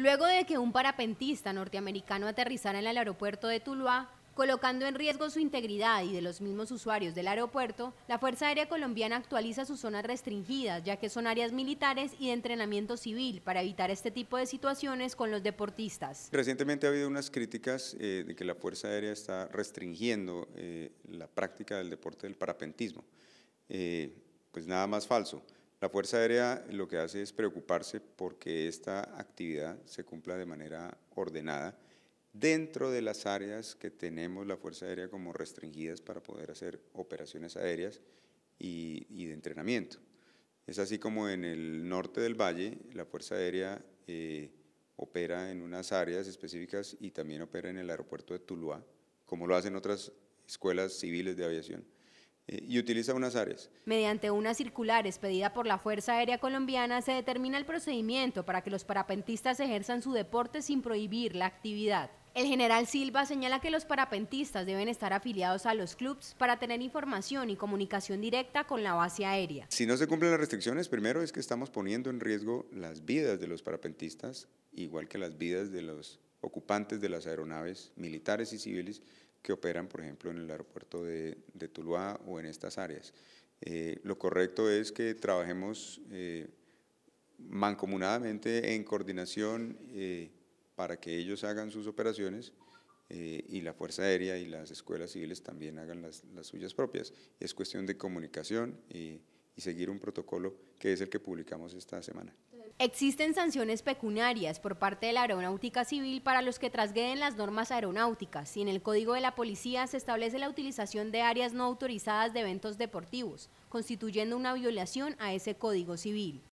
luego de que un parapentista norteamericano aterrizara en el aeropuerto de Tuluá, colocando en riesgo su integridad y de los mismos usuarios del aeropuerto, la Fuerza Aérea Colombiana actualiza sus zonas restringidas, ya que son áreas militares y de entrenamiento civil, para evitar este tipo de situaciones con los deportistas. Recientemente ha habido unas críticas eh, de que la Fuerza Aérea está restringiendo eh, la práctica del deporte del parapentismo. Eh, pues nada más falso. La Fuerza Aérea lo que hace es preocuparse porque esta actividad se cumpla de manera ordenada dentro de las áreas que tenemos la Fuerza Aérea como restringidas para poder hacer operaciones aéreas y, de entrenamiento. Es así como en el norte del valle la Fuerza Aérea eh, opera en unas áreas específicas y también opera en el aeropuerto de Tuluá, como lo hacen otras escuelas civiles de aviación y utiliza unas áreas. Mediante una circular expedida por la Fuerza Aérea Colombiana se determina el procedimiento para que los parapentistas ejerzan su deporte sin prohibir la actividad. El general Silva señala que los parapentistas deben estar afiliados a los clubs para tener información y comunicación directa con la base aérea. Si no se cumplen las restricciones, primero es que estamos poniendo en riesgo las vidas de los parapentistas, igual que las vidas de los ocupantes de las aeronaves militares y civiles que operan, por ejemplo, en el aeropuerto de, Tuluá o en estas áreas. Eh, lo correcto es que trabajemos eh, mancomunadamente en coordinación eh, para que ellos hagan sus operaciones y la Fuerza Aérea y las escuelas civiles también hagan las, las, suyas propias. Es cuestión de comunicación y seguir un protocolo que es el que publicamos esta semana. Existen sanciones pecuniarias por parte de la Aeronáutica Civil para los que trasgueden las normas aeronáuticas y en el Código de la Policía se establece la utilización de áreas no autorizadas de eventos deportivos, constituyendo una violación a ese Código Civil.